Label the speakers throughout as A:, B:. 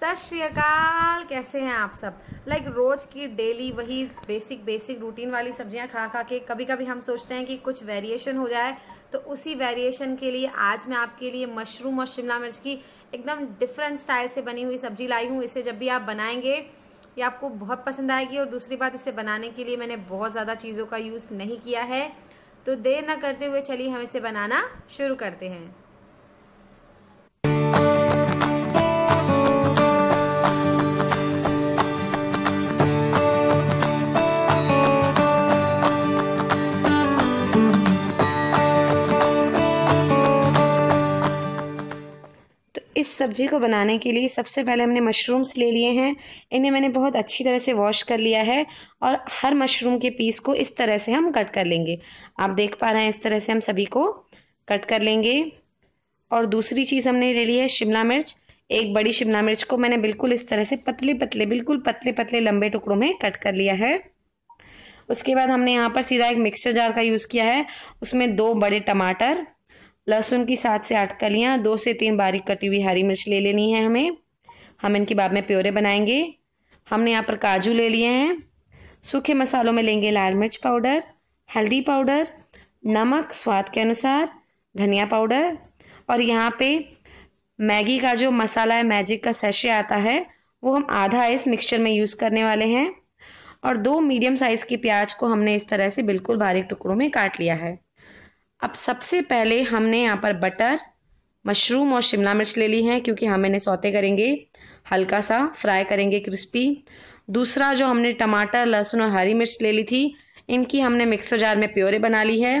A: सत श्रीकाल कैसे हैं आप सब लाइक like, रोज की डेली वही बेसिक बेसिक रूटीन वाली सब्जियां खा खा के कभी कभी हम सोचते हैं कि कुछ वेरिएशन हो जाए तो उसी वेरिएशन के लिए आज मैं आपके लिए मशरूम और शिमला मिर्च की एकदम डिफरेंट स्टाइल से बनी हुई सब्जी लाई हूँ इसे जब भी आप बनाएंगे ये आपको बहुत पसंद आएगी और दूसरी बात इसे बनाने के लिए मैंने बहुत ज़्यादा चीज़ों का यूज़ नहीं किया है तो देर न करते हुए चलिए हम इसे बनाना शुरू करते हैं सब्जी को बनाने के लिए सबसे पहले हमने मशरूम्स ले लिए हैं इन्हें मैंने बहुत अच्छी तरह से वॉश कर लिया है और हर मशरूम के पीस को इस तरह से हम कट कर लेंगे आप देख पा रहे हैं इस तरह से हम सभी को कट कर लेंगे और दूसरी चीज़ हमने ले ली है शिमला मिर्च एक बड़ी शिमला मिर्च को मैंने बिल्कुल इस तरह से पतले पतले बिल्कुल पतले पतले लंबे टुकड़ों में कट कर लिया है उसके बाद हमने यहाँ पर सीधा एक मिक्सचर जार का यूज़ किया है उसमें दो बड़े टमाटर लहसुन की सात से आठ कलियाँ दो से तीन बारीक कटी हुई हरी मिर्च ले लेनी है हमें हम इनकी बाद में प्योरे बनाएंगे हमने यहाँ पर काजू ले लिए हैं सूखे मसालों में लेंगे लाल मिर्च पाउडर हल्दी पाउडर नमक स्वाद के अनुसार धनिया पाउडर और यहाँ पे मैगी का जो मसाला है मैजिक का सैशे आता है वो हम आधा इस मिक्सचर में यूज़ करने वाले हैं और दो मीडियम साइज़ के प्याज को हमने इस तरह से बिल्कुल बारीक टुकड़ों में काट लिया है अब सबसे पहले हमने यहाँ पर बटर मशरूम और शिमला मिर्च ले ली है क्योंकि हम इन्हें सौते करेंगे हल्का सा फ्राई करेंगे क्रिस्पी दूसरा जो हमने टमाटर लहसुन और हरी मिर्च ले ली थी इनकी हमने मिक्सर जार में प्योरे बना ली है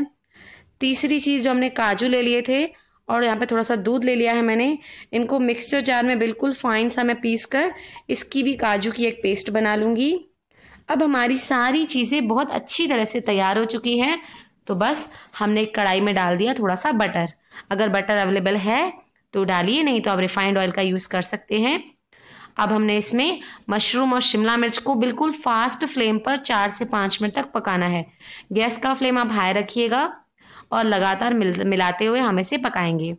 A: तीसरी चीज़ जो हमने काजू ले लिए थे और यहाँ पे थोड़ा सा दूध ले लिया है मैंने इनको मिक्सचर जार में बिल्कुल फाइन सा मैं पीस कर इसकी भी काजू की एक पेस्ट बना लूँगी अब हमारी सारी चीज़ें बहुत अच्छी तरह से तैयार हो चुकी हैं तो बस हमने कढ़ाई में डाल दिया थोड़ा सा बटर अगर बटर अवेलेबल है तो डालिए नहीं तो आप रिफाइंड ऑयल का यूज़ कर सकते हैं अब हमने इसमें मशरूम और शिमला मिर्च को बिल्कुल फास्ट फ्लेम पर चार से पाँच मिनट तक पकाना है गैस का फ्लेम आप हाई रखिएगा और लगातार मिल मिलाते हुए हम इसे पकाएंगे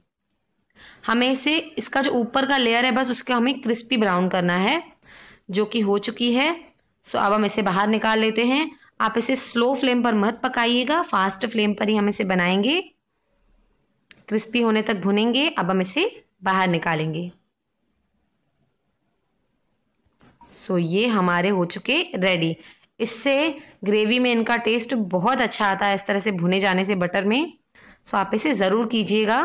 A: हमें इसे इसका जो ऊपर का लेयर है बस उसके हमें क्रिस्पी ब्राउन करना है जो कि हो चुकी है सो अब हम इसे बाहर निकाल लेते हैं आप इसे स्लो फ्लेम पर मत पकाइएगा फास्ट फ्लेम पर ही हम इसे बनाएंगे क्रिस्पी होने तक भुनेंगे अब हम इसे बाहर निकालेंगे सो so, ये हमारे हो चुके रेडी इससे ग्रेवी में इनका टेस्ट बहुत अच्छा आता है इस तरह से भुने जाने से बटर में सो so, आप इसे ज़रूर कीजिएगा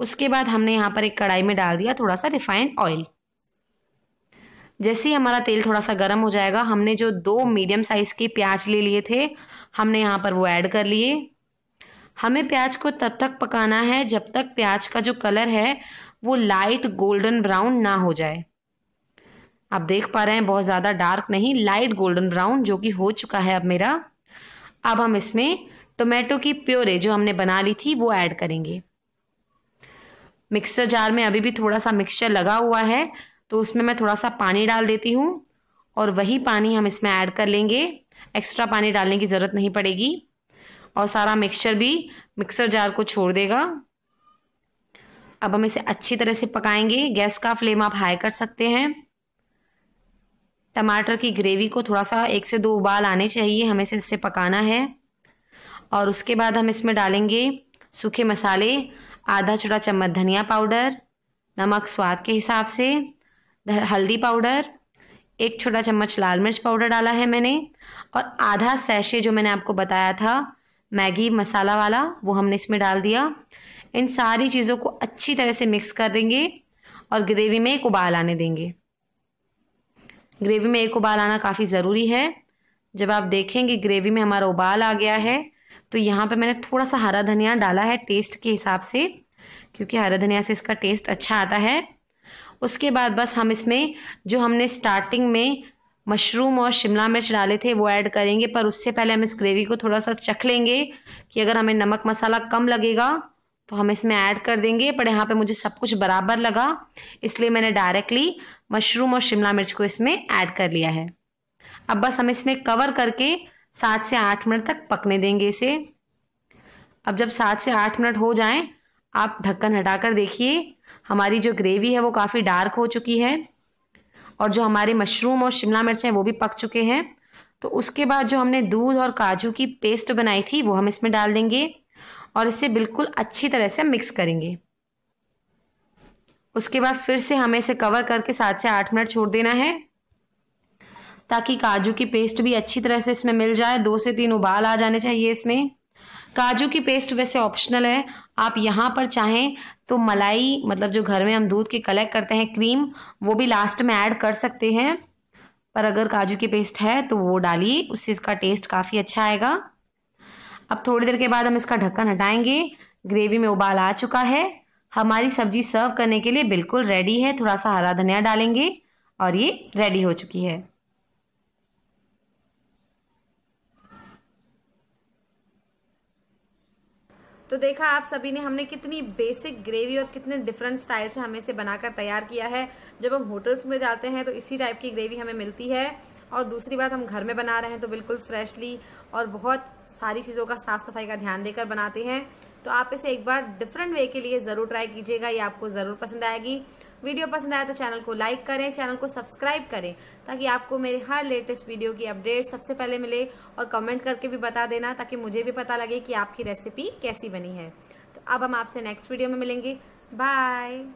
A: उसके बाद हमने यहाँ पर एक कढ़ाई में डाल दिया थोड़ा सा रिफाइंड ऑयल जैसे ही हमारा तेल थोड़ा सा गर्म हो जाएगा हमने जो दो मीडियम साइज़ के प्याज ले लिए थे हमने यहाँ पर वो ऐड कर लिए हमें प्याज को तब तक पकाना है जब तक प्याज का जो कलर है वो लाइट गोल्डन ब्राउन ना हो जाए आप देख पा रहे हैं बहुत ज़्यादा डार्क नहीं लाइट गोल्डन ब्राउन जो कि हो चुका है अब मेरा अब हम इसमें टोमेटो की प्योरे जो हमने बना ली थी वो ऐड करेंगे मिक्सर जार में अभी भी थोड़ा सा मिक्सचर लगा हुआ है तो उसमें मैं थोड़ा सा पानी डाल देती हूँ और वही पानी हम इसमें ऐड कर लेंगे एक्स्ट्रा पानी डालने की ज़रूरत नहीं पड़ेगी और सारा मिक्सचर भी मिक्सर जार को छोड़ देगा अब हम इसे अच्छी तरह से पकाएंगे गैस का फ्लेम आप हाई कर सकते हैं टमाटर की ग्रेवी को थोड़ा सा एक से दो उबाल आने चाहिए हमें इसे इससे पकाना है और उसके बाद हम इसमें डालेंगे सूखे मसाले आधा छोटा चम्मच धनिया पाउडर नमक स्वाद के हिसाब से हल्दी पाउडर एक छोटा चम्मच लाल मिर्च पाउडर डाला है मैंने और आधा सैशे जो मैंने आपको बताया था मैगी मसाला वाला वो हमने इसमें डाल दिया इन सारी चीज़ों को अच्छी तरह से मिक्स कर देंगे और ग्रेवी में एक उबाल आने देंगे ग्रेवी में एक उबाल आना काफ़ी ज़रूरी है जब आप देखेंगे ग्रेवी में हमारा उबाल आ गया है तो यहाँ पे मैंने थोड़ा सा हरा धनिया डाला है टेस्ट के हिसाब से क्योंकि हरा धनिया से इसका टेस्ट अच्छा आता है उसके बाद बस हम इसमें जो हमने स्टार्टिंग में मशरूम और शिमला मिर्च डाले थे वो ऐड करेंगे पर उससे पहले हम इस ग्रेवी को थोड़ा सा चख लेंगे कि अगर हमें नमक मसाला कम लगेगा तो हम इसमें ऐड कर देंगे पर यहाँ पे मुझे सब कुछ बराबर लगा इसलिए मैंने डायरेक्टली मशरूम और शिमला मिर्च को इसमें ऐड कर लिया है अब बस हम इसमें कवर करके सात से आठ मिनट तक पकने देंगे इसे अब जब सात से आठ मिनट हो जाए आप ढक्कन हटाकर देखिए हमारी जो ग्रेवी है वो काफ़ी डार्क हो चुकी है और जो हमारे मशरूम और शिमला मिर्च हैं वो भी पक चुके हैं तो उसके बाद जो हमने दूध और काजू की पेस्ट बनाई थी वो हम इसमें डाल देंगे और इसे बिल्कुल अच्छी तरह से मिक्स करेंगे उसके बाद फिर से हमें इसे कवर करके सात से आठ मिनट छोड़ देना है ताकि काजू की पेस्ट भी अच्छी तरह से इसमें मिल जाए दो से तीन उबाल आ जाने चाहिए इसमें काजू की पेस्ट वैसे ऑप्शनल है आप यहाँ पर चाहें तो मलाई मतलब जो घर में हम दूध की कलेक्ट करते हैं क्रीम वो भी लास्ट में ऐड कर सकते हैं पर अगर काजू की पेस्ट है तो वो डालिए उससे इसका टेस्ट काफ़ी अच्छा आएगा अब थोड़ी देर के बाद हम इसका ढक्कन हटाएंगे ग्रेवी में उबाल आ चुका है हमारी सब्जी सर्व करने के लिए बिल्कुल रेडी है थोड़ा सा हरा धनिया डालेंगे और ये रेडी हो चुकी है तो देखा आप सभी ने हमने कितनी बेसिक ग्रेवी और कितने डिफरेंट स्टाइल से हमें इसे बनाकर तैयार किया है जब हम होटल्स में जाते हैं तो इसी टाइप की ग्रेवी हमें मिलती है और दूसरी बात हम घर में बना रहे हैं तो बिल्कुल फ्रेशली और बहुत सारी चीज़ों का साफ सफाई का ध्यान देकर बनाते हैं तो आप इसे एक बार डिफरेंट वे के लिए ज़रूर ट्राई कीजिएगा ये आपको ज़रूर पसंद आएगी वीडियो पसंद आया तो चैनल को लाइक करें चैनल को सब्सक्राइब करें ताकि आपको मेरे हर लेटेस्ट वीडियो की अपडेट सबसे पहले मिले और कमेंट करके भी बता देना ताकि मुझे भी पता लगे कि आपकी रेसिपी कैसी बनी है तो अब हम आपसे नेक्स्ट वीडियो में मिलेंगे बाय